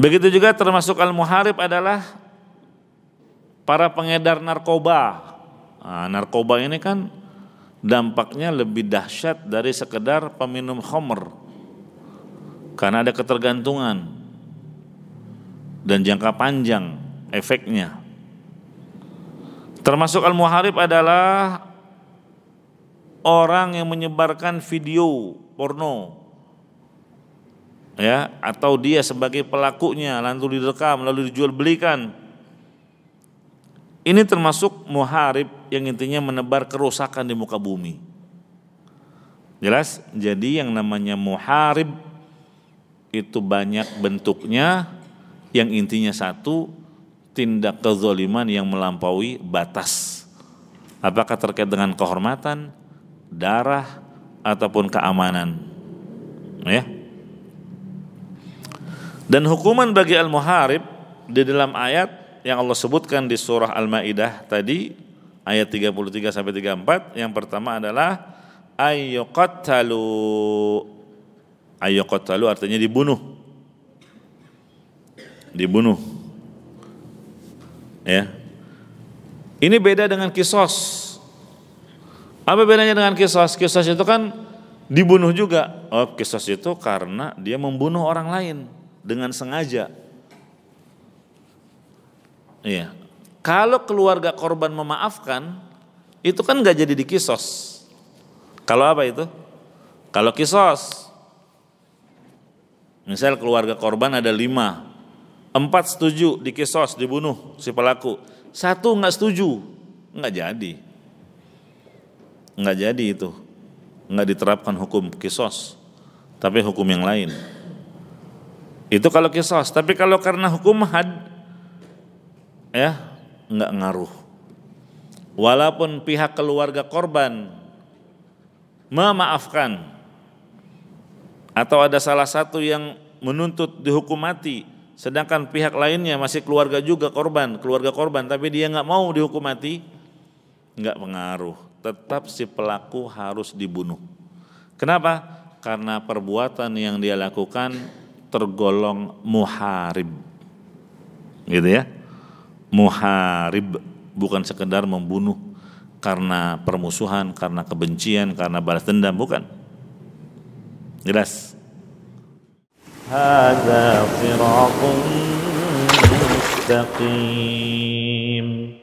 Begitu juga termasuk al-muharib adalah para pengedar narkoba. Nah, narkoba ini kan dampaknya lebih dahsyat dari sekedar peminum homer. Karena ada ketergantungan dan jangka panjang efeknya. Termasuk al-muharib adalah orang yang menyebarkan video porno ya atau dia sebagai pelakunya lalu direkam lalu dijual belikan ini termasuk muharib yang intinya menebar kerusakan di muka bumi jelas jadi yang namanya muharib itu banyak bentuknya yang intinya satu tindak kezaliman yang melampaui batas apakah terkait dengan kehormatan darah ataupun keamanan ya dan hukuman bagi al-muharib di dalam ayat yang Allah sebutkan di surah Al-Maidah tadi ayat 33 sampai 34 yang pertama adalah ayyuqattalu ayyuqattalu artinya dibunuh dibunuh ya ini beda dengan kisos apa bedanya dengan kisos kisos itu kan dibunuh juga oh kisos itu karena dia membunuh orang lain dengan sengaja. Iya. Kalau keluarga korban memaafkan, itu kan nggak jadi dikisos. Kalau apa itu? Kalau kisos, misal keluarga korban ada lima, empat setuju dikisos dibunuh si pelaku, satu nggak setuju, nggak jadi, nggak jadi itu, nggak diterapkan hukum kisos, tapi hukum yang lain. Itu kalau kisos, tapi kalau karena hukum had ya nggak ngaruh. Walaupun pihak keluarga korban memaafkan atau ada salah satu yang menuntut dihukum mati, sedangkan pihak lainnya masih keluarga juga korban, keluarga korban, tapi dia nggak mau dihukum mati, nggak pengaruh. Tetap si pelaku harus dibunuh. Kenapa? Karena perbuatan yang dia lakukan tergolong muharib. Gitu ya. Muharib bukan sekedar membunuh karena permusuhan, karena kebencian, karena balas dendam, bukan. Jelas. Hadza